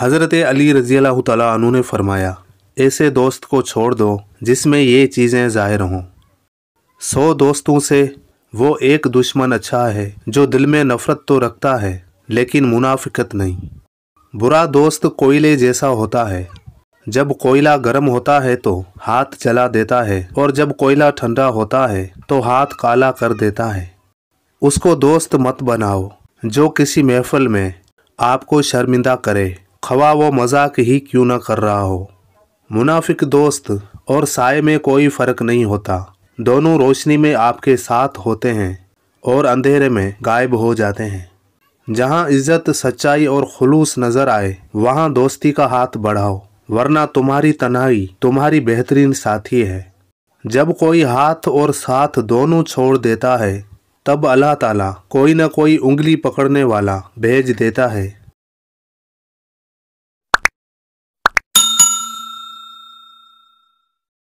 हज़रत अली रज़ी तु ने फरमाया ऐसे दोस्त को छोड़ दो जिसमें ये चीज़ें ज़ाहिर हों सौ दोस्तों से वो एक दुश्मन अच्छा है जो दिल में नफ़रत तो रखता है लेकिन मुनाफिकत नहीं बुरा दोस्त कोयले जैसा होता है जब कोयला गर्म होता है तो हाथ चला देता है और जब कोयला ठंडा होता है तो हाथ काला कर देता है उसको दोस्त मत बनाओ जो किसी महफल में आपको शर्मिंदा करे खवा व मजाक ही क्यों ना कर रहा हो मुनाफिक दोस्त और साय में कोई फ़र्क नहीं होता दोनों रोशनी में आपके साथ होते हैं और अंधेरे में गायब हो जाते हैं जहाँ इज्जत सच्चाई और खलूस नज़र आए वहाँ दोस्ती का हाथ बढ़ाओ वरना तुम्हारी तनाई तुम्हारी बेहतरीन साथी है जब कोई हाथ और साथ दोनों छोड़ देता है तब अल्लाह ताला कोई ना कोई उंगली पकड़ने वाला भेज देता है